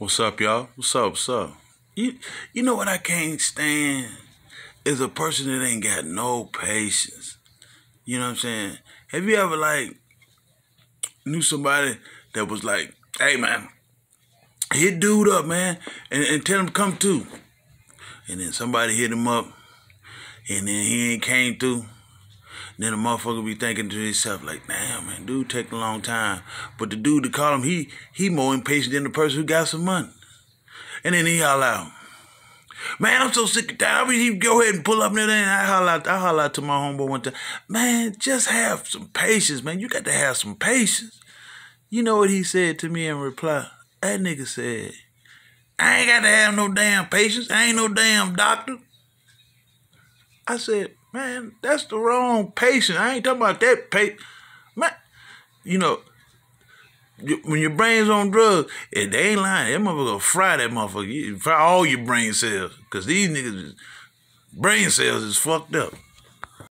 What's up, y'all? What's up? What's up? You, you know what I can't stand is a person that ain't got no patience. You know what I'm saying? Have you ever like knew somebody that was like, "Hey, man, hit dude up, man, and, and tell him to come too," and then somebody hit him up, and then he ain't came through. Then the motherfucker be thinking to himself, like, damn, man, dude take a long time. But the dude to call him, he he more impatient than the person who got some money. And then he holler out, man, I'm so sick of that. I mean, he go ahead and pull up there. And I holler out, I holler out to my homeboy one time, man, just have some patience, man. You got to have some patience. You know what he said to me in reply? That nigga said, I ain't got to have no damn patience. I ain't no damn doctor. I said, Man, that's the wrong patient. I ain't talking about that patient. Man, you know, when your brain's on drugs, it they ain't lying, that motherfucker fry that motherfucker. You fry all your brain cells. Because these niggas, brain cells is fucked up.